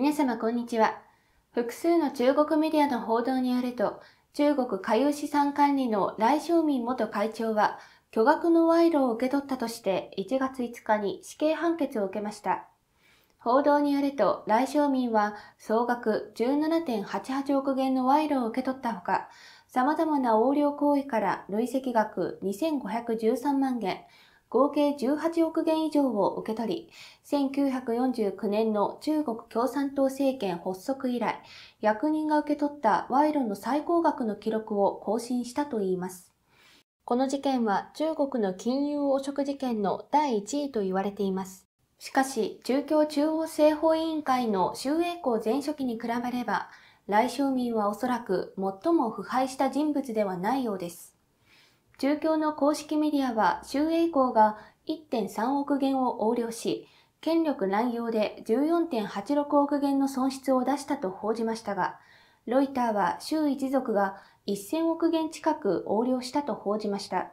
皆様こんにちは。複数の中国メディアの報道によると、中国海洋資産管理の来正民元会長は、巨額の賄賂を受け取ったとして1月5日に死刑判決を受けました。報道によると、来正民は総額17.88億元の賄賂を受け取ったほか、様々な横領行為から累積額2513万元、合計18億元以上を受け取り、1949年の中国共産党政権発足以来、役人が受け取った賄賂の最高額の記録を更新したといいます。この事件は中国の金融汚職事件の第1位と言われています。しかし、中共中央政法委員会の周永康前書記に比べれば、来春民はおそらく最も腐敗した人物ではないようです。中共の公式メディアは周永公が1.3億元を横領し、権力乱用で14.86億元の損失を出したと報じましたが、ロイターは周一族が1000億元近く横領したと報じました。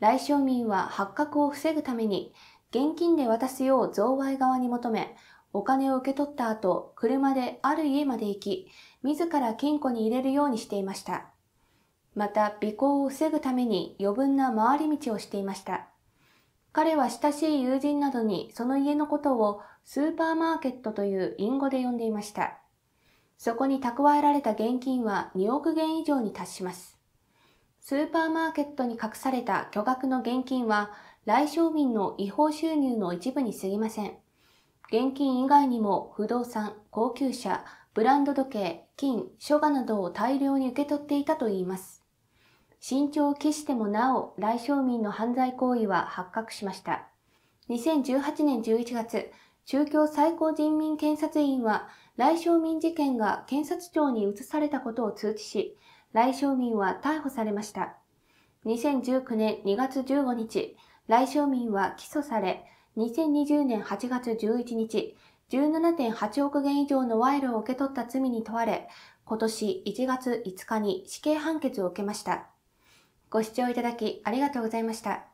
来商民は発覚を防ぐために、現金で渡すよう贈賄側に求め、お金を受け取った後、車である家まで行き、自ら金庫に入れるようにしていました。また尾行を防ぐために余分な回り道をしていました。彼は親しい友人などにその家のことをスーパーマーケットという隠語で呼んでいました。そこに蓄えられた現金は2億元以上に達します。スーパーマーケットに隠された巨額の現金は来商民の違法収入の一部に過ぎません。現金以外にも不動産、高級車、ブランド時計、金、書画などを大量に受け取っていたといいます。慎重を期してもなお、来商民の犯罪行為は発覚しました。2018年11月、中共最高人民検察院は、来商民事件が検察庁に移されたことを通知し、来商民は逮捕されました。2019年2月15日、来商民は起訴され、2020年8月11日、17.8億元以上の賄賂を受け取った罪に問われ、今年1月5日に死刑判決を受けました。ご視聴いただきありがとうございました。